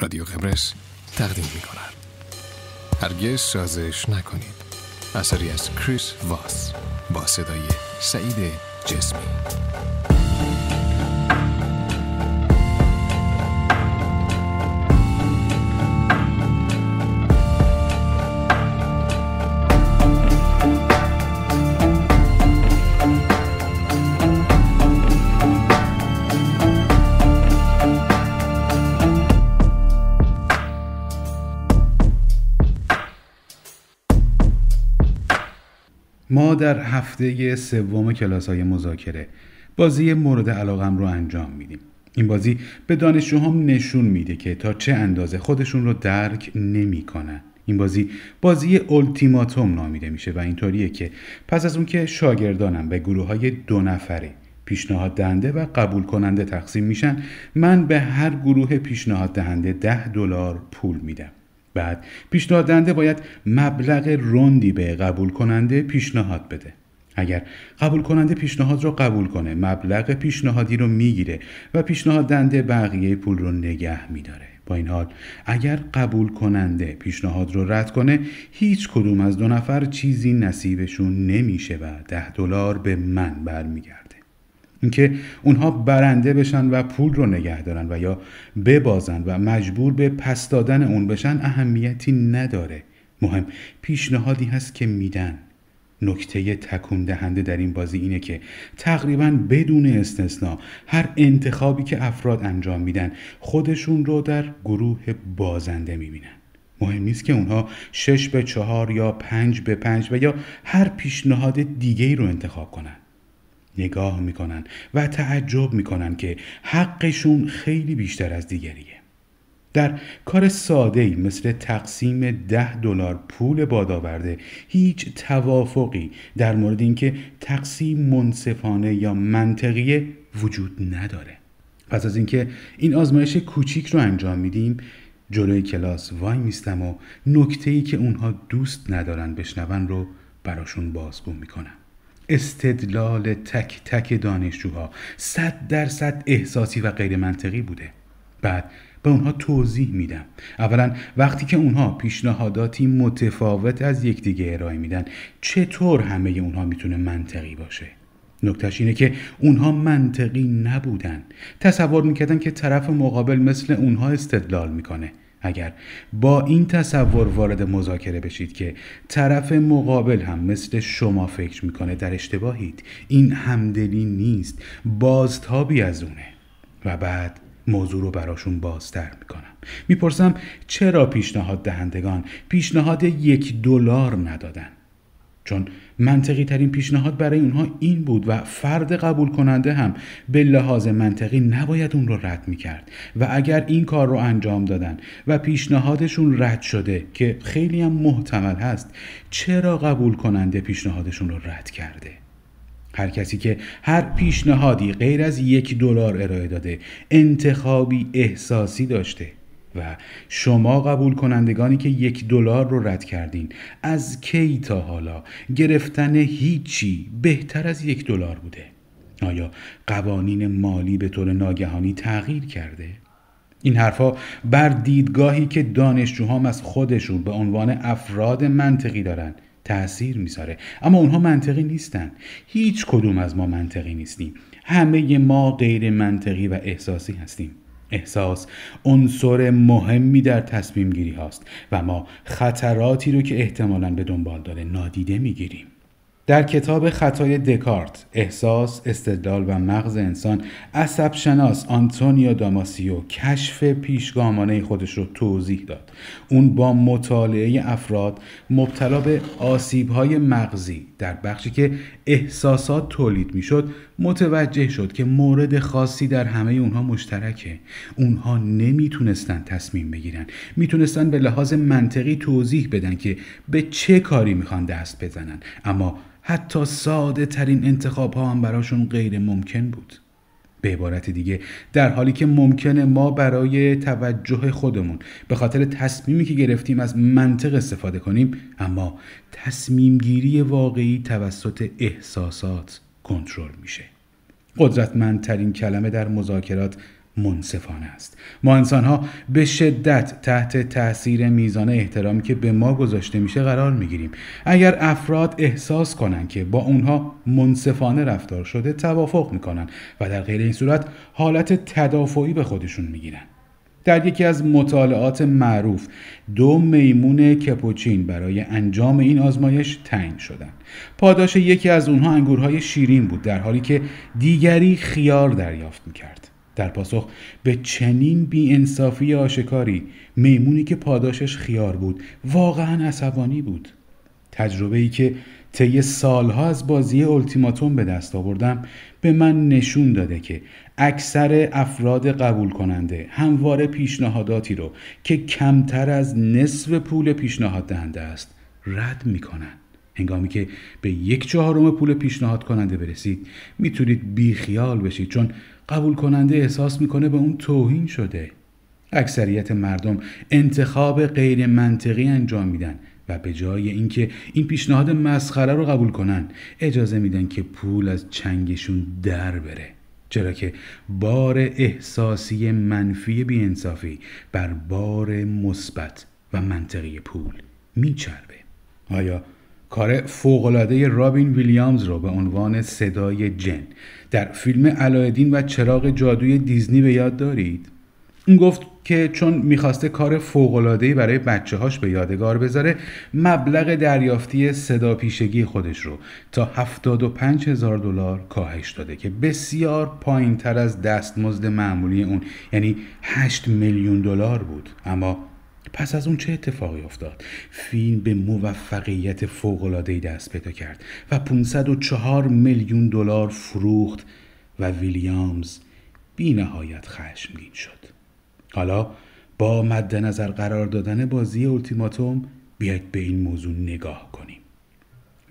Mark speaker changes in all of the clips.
Speaker 1: رادیو قبرس تقدیم می کند. هرگز سازش نکنید اثری از کریس واس با صدای سعید جسمی ما در هفته سوم کلاس های مذاکره بازی مورد علاقم رو انجام میدیم این بازی به دانشجوهام نشون میده که تا چه اندازه خودشون رو درک نمیکنن این بازی بازی التیماتوم نامیده میشه و اینطوریه که پس از اون که شاگردانم به گروه های دو نفره پیشنهاد دهنده و قبول کننده تقسیم میشن من به هر گروه پیشنهاد دهنده ده دلار پول میدم بعد پیشنهاد باید مبلغ روندی به قبول کننده پیشنهاد بده اگر قبول کننده پیشنهاد رو قبول کنه مبلغ پیشنهادی رو میگیره و پیشنهاد بقیه پول رو نگه میداره با این حال اگر قبول کننده پیشنهاد رو رد کنه هیچ کدوم از دو نفر چیزی نصیبشون نمیشه و ده دلار به من برمیگرده اینکه اونها برنده بشن و پول رو نگه دارن و یا ببازن و مجبور به پس دادن اون بشن اهمیتی نداره مهم پیشنهادی هست که میدن نکته تکون دهنده در این بازی اینه که تقریبا بدون استثنا هر انتخابی که افراد انجام میدن خودشون رو در گروه بازنده میبینن مهم نیست که اونها 6 به 4 یا 5 به 5 و یا هر پیشنهاد دیگه ای رو انتخاب کنن نگاه میکنن و تعجب میکنن که حقشون خیلی بیشتر از دیگریه در کار ساده مثل تقسیم ده دلار پول بادآورده هیچ توافقی در مورد اینکه تقسیم منصفانه یا منطقیه وجود نداره پس از اینکه این آزمایش کوچیک رو انجام میدیم جلوی کلاس وای میستم و نکته ای که اونها دوست ندارن بشنون رو براشون بازگو میکنم استدلال تک تک دانشجوها صد درصد احساسی و غیر منطقی بوده بعد به اونها توضیح میدم اولا وقتی که اونها پیشنهاداتی متفاوت از یکدیگه ارائه میدن چطور همه اونها میتونه منطقی باشه نکتش اینه که اونها منطقی نبودن تصور میکردن که طرف مقابل مثل اونها استدلال میکنه اگر با این تصور وارد مذاکره بشید که طرف مقابل هم مثل شما فکر میکنه در اشتباهید این همدلی نیست بازتابی از اونه و بعد موضوع رو براشون بازتر میکنم میپرسم چرا پیشنهاد دهندگان پیشنهاد یک دلار ندادن چون منطقی ترین پیشنهاد برای اونها این بود و فرد قبول کننده هم به لحاظ منطقی نباید اون رو رد کرد و اگر این کار رو انجام دادن و پیشنهادشون رد شده که خیلی هم محتمل هست چرا قبول کننده پیشنهادشون رو رد کرده؟ هر کسی که هر پیشنهادی غیر از یک دلار ارائه داده انتخابی احساسی داشته و شما قبول کنندگانی که یک دلار رو رد کردین از کی تا حالا گرفتن هیچی بهتر از یک دلار بوده آیا قوانین مالی به طور ناگهانی تغییر کرده این حرفا بر دیدگاهی که دانشجوها از خودشون به عنوان افراد منطقی دارن تأثیر میذاره اما اونها منطقی نیستن هیچ کدوم از ما منطقی نیستیم همه ما غیر منطقی و احساسی هستیم احساس عنصر مهمی در تصمیم گیری هاست و ما خطراتی رو که احتمالا به دنبال داره نادیده میگیریم در کتاب خطای دکارت احساس استدلال و مغز انسان عصب شناس آنتونیو داماسیو کشف پیشگامانه خودش رو توضیح داد اون با مطالعه افراد مبتلا به آسیب های مغزی در بخشی که احساسات تولید میشد متوجه شد که مورد خاصی در همه اونها مشترکه اونها نمیتونستن تصمیم بگیرن میتونستن به لحاظ منطقی توضیح بدن که به چه کاری میخوان دست بزنن اما حتی ساده ترین انتخاب ها هم براشون غیر ممکن بود به عبارت دیگه در حالی که ممکنه ما برای توجه خودمون به خاطر تصمیمی که گرفتیم از منطق استفاده کنیم اما تصمیم گیری واقعی توسط احساسات کنترل میشه قدرتمندترین کلمه در مذاکرات منصفانه است ما ها به شدت تحت تاثیر میزان احترامی که به ما گذاشته میشه قرار میگیریم اگر افراد احساس کنند که با اونها منصفانه رفتار شده توافق میکنن و در غیر این صورت حالت تدافعی به خودشون میگیرن در یکی از مطالعات معروف دو میمون کپوچین برای انجام این آزمایش تعیین شدند. پاداش یکی از اونها انگورهای شیرین بود در حالی که دیگری خیار دریافت میکرد. در پاسخ به چنین بیانصافی آشکاری میمونی که پاداشش خیار بود واقعا عصبانی بود تجربه ای که طی سالها از بازی التیماتوم به دست آوردم به من نشون داده که اکثر افراد قبول کننده همواره پیشنهاداتی رو که کمتر از نصف پول پیشنهاد دهنده است رد میکنن هنگامی که به یک چهارم پول پیشنهاد کننده برسید میتونید بیخیال بشید چون قبول کننده احساس میکنه به اون توهین شده اکثریت مردم انتخاب غیر منطقی انجام میدن و به جای اینکه این پیشنهاد مسخره رو قبول کنن اجازه میدن که پول از چنگشون در بره چرا که بار احساسی منفی بیانصافی بر بار مثبت و منطقی پول میچربه آیا کار فوقالعاده رابین ویلیامز رو به عنوان صدای جن در فیلم علایدین و چراغ جادوی دیزنی به یاد دارید اون گفت که چون میخواسته کار فوقلادهی برای بچه هاش به یادگار بذاره مبلغ دریافتی صدا پیشگی خودش رو تا 75 هزار دلار کاهش داده که بسیار پایین تر از دستمزد معمولی اون یعنی 8 میلیون دلار بود اما پس از اون چه اتفاقی افتاد فیلم به موفقیت فوق‌العاده‌ای دست پیدا کرد و 504 میلیون دلار فروخت و ویلیامز بی نهایت خشمگین شد حالا با مد نظر قرار دادن بازی اولتیماتوم بیاید به این موضوع نگاه کنیم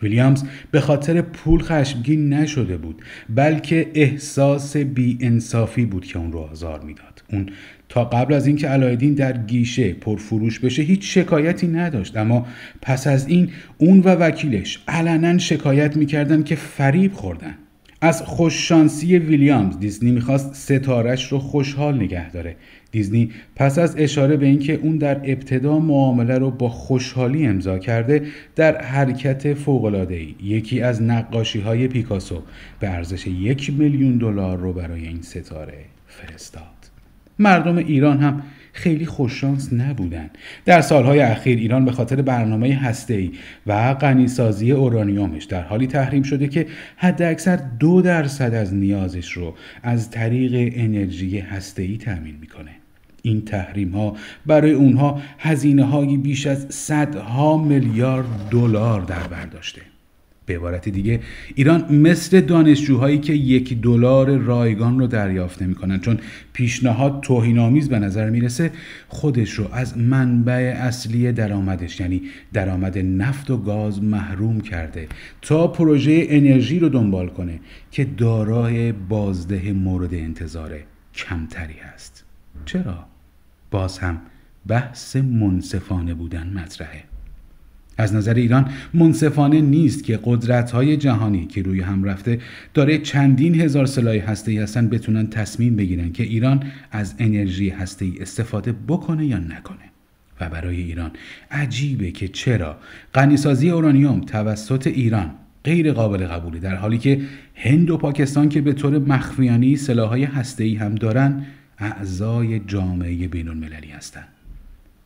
Speaker 1: ویلیامز به خاطر پول خشمگین نشده بود بلکه احساس انصافی بود که اون رو آزار میداد اون تا قبل از اینکه علایدین در گیشه پرفروش بشه هیچ شکایتی نداشت اما پس از این اون و وکیلش علنا شکایت میکردن که فریب خوردن از خوششانسی ویلیامز دیزنی میخواست ستارش رو خوشحال نگه داره دیزنی پس از اشاره به اینکه اون در ابتدا معامله رو با خوشحالی امضا کرده در حرکت ای یکی از های پیکاسو به ارزش یک میلیون دلار رو برای این ستاره فرستاد مردم ایران هم خیلی خوششانس نبودن در سالهای اخیر ایران به خاطر برنامه ای و غنیسازی اورانیومش در حالی تحریم شده که حد اکثر دو درصد از نیازش رو از طریق انرژی ای تأمین میکنه این تحریم ها برای اونها هزینه هایی بیش از صدها میلیارد دلار در برداشته. به عبارت دیگه ایران مثل دانشجوهایی که یک دلار رایگان رو دریافت میکنن چون پیشنهاد توهینآمیز به نظر میرسه خودش رو از منبع اصلی درآمدش یعنی درآمد نفت و گاز محروم کرده تا پروژه انرژی رو دنبال کنه که دارای بازده مورد انتظار کمتری هست چرا باز هم بحث منصفانه بودن مطرحه از نظر ایران منصفانه نیست که های جهانی که روی هم رفته داره چندین هزار سلاح ای هستن بتونن تصمیم بگیرن که ایران از انرژی هسته‌ای استفاده بکنه یا نکنه و برای ایران عجیبه که چرا غنیسازی اورانیوم توسط ایران غیر قابل قبولی در حالی که هند و پاکستان که به طور مخفیانه سلاح‌های هسته‌ای هم دارن اعضای جامعه بین‌المللی هستند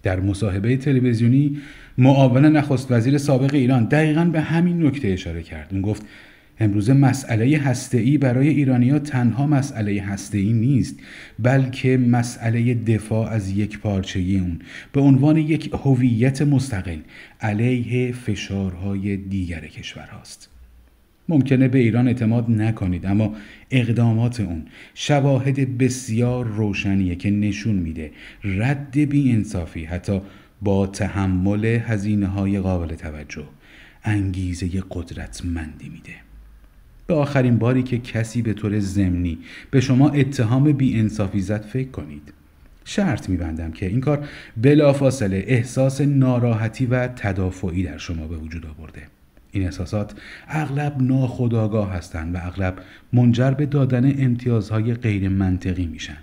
Speaker 1: در مصاحبه تلویزیونی معاون نخست وزیر سابق ایران دقیقا به همین نکته اشاره کرد اون گفت امروز مسئله ای برای ایرانیا تنها مسئله ای نیست بلکه مسئله دفاع از یک پارچگی اون به عنوان یک هویت مستقل علیه فشارهای دیگر کشور هاست. ممکنه به ایران اعتماد نکنید اما اقدامات اون شواهد بسیار روشنیه که نشون میده رد بی انصافی حتی با تحمل هزینه های قابل توجه انگیزه قدرتمندی میده به آخرین باری که کسی به طور زمینی به شما اتهام بی انصافی زد فکر کنید شرط میبندم که این کار بلافاصله احساس ناراحتی و تدافعی در شما به وجود آورده این احساسات اغلب ناخودآگاه هستند و اغلب منجر به دادن امتیازهای غیر منطقی میشن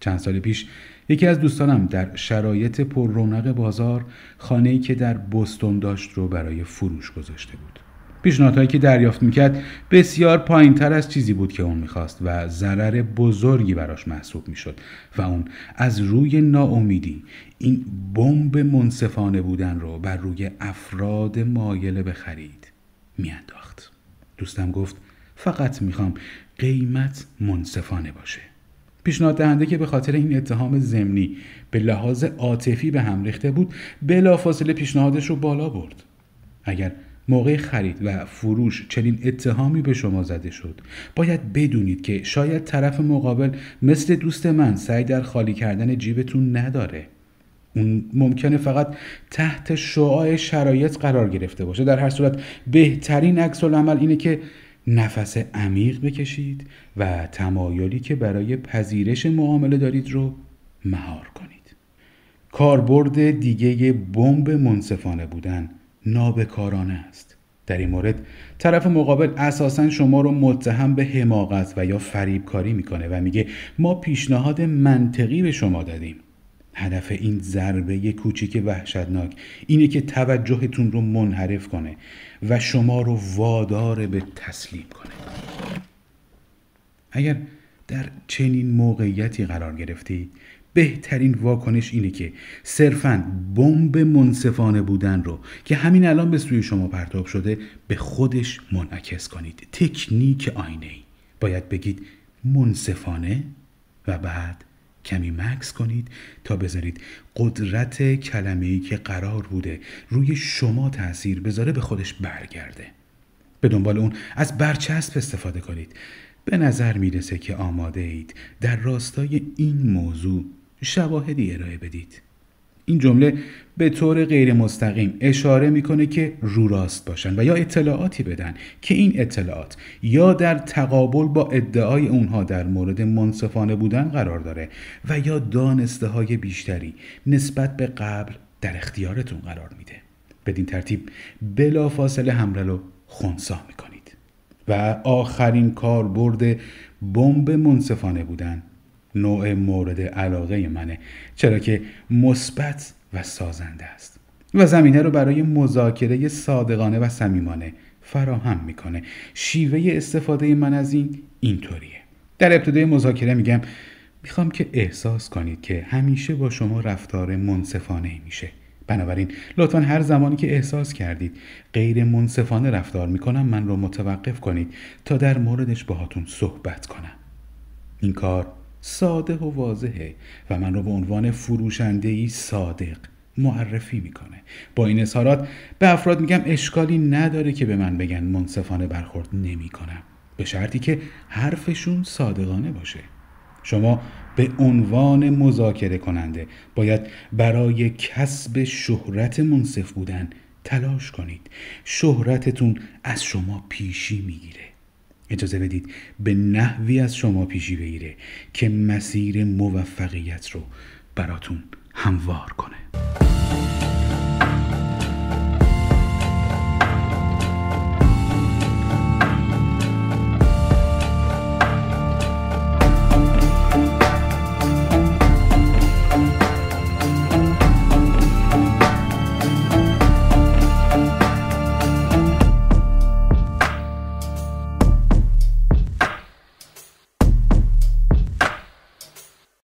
Speaker 1: چند سال پیش یکی از دوستانم در شرایط پر رونق بازار خانه‌ای که در بستون داشت رو برای فروش گذاشته بود پیشنهادهایی که دریافت میکرد بسیار تر از چیزی بود که اون میخواست و ضرر بزرگی براش محسوب میشد و اون از روی ناامیدی این بمب منصفانه بودن رو بر روی افراد مایل به خرید میانداخت دوستم گفت فقط میخوام قیمت منصفانه باشه پیشنهاد دهنده که به خاطر این اتهام زمینی به لحاظ عاطفی به هم ریخته بود بلافاصله پیشنهادش رو بالا برد اگر موقع خرید و فروش چنین اتهامی به شما زده شد باید بدونید که شاید طرف مقابل مثل دوست من سعی در خالی کردن جیبتون نداره اون ممکنه فقط تحت شعاع شرایط قرار گرفته باشه در هر صورت بهترین عکس عمل اینه که نفس عمیق بکشید و تمایلی که برای پذیرش معامله دارید رو مهار کنید کاربرد دیگه بمب منصفانه بودن نابکارانه است در این مورد طرف مقابل اساسا شما رو متهم به حماقت و یا فریبکاری میکنه و میگه ما پیشنهاد منطقی به شما دادیم هدف این ضربه کوچیک وحشتناک اینه که توجهتون رو منحرف کنه و شما رو وادار به تسلیم کنه اگر در چنین موقعیتی قرار گرفتی بهترین واکنش اینه که صرفا بمب منصفانه بودن رو که همین الان به سوی شما پرتاب شده به خودش منعکس کنید تکنیک آینه ای باید بگید منصفانه و بعد کمی مکس کنید تا بذارید قدرت کلمه ای که قرار بوده روی شما تاثیر بذاره به خودش برگرده به دنبال اون از برچسب استفاده کنید به نظر میرسه که آماده اید در راستای این موضوع شواهدی ارائه بدید این جمله به طور غیر مستقیم اشاره میکنه که رو راست باشن و یا اطلاعاتی بدن که این اطلاعات یا در تقابل با ادعای اونها در مورد منصفانه بودن قرار داره و یا دانسته های بیشتری نسبت به قبل در اختیارتون قرار میده بدین ترتیب بلافاصله حمله رو خونسا میکنید و آخرین کار برده بمب منصفانه بودن نوع مورد علاقه منه چرا که مثبت و سازنده است و زمینه رو برای مذاکره صادقانه و صمیمانه فراهم میکنه شیوه استفاده من از این اینطوریه در ابتدای مذاکره میگم میخوام که احساس کنید که همیشه با شما رفتار منصفانه میشه بنابراین لطفا هر زمانی که احساس کردید غیر منصفانه رفتار میکنم من رو متوقف کنید تا در موردش باهاتون صحبت کنم این کار ساده و واضحه و من رو به عنوان فروشندهی صادق معرفی میکنه با این اظهارات به افراد میگم اشکالی نداره که به من بگن منصفانه برخورد نمیکنم به شرطی که حرفشون صادقانه باشه شما به عنوان مذاکره کننده باید برای کسب شهرت منصف بودن تلاش کنید شهرتتون از شما پیشی میگیره اجازه بدید به نحوی از شما پیشی بگیره که مسیر موفقیت رو براتون هموار کنه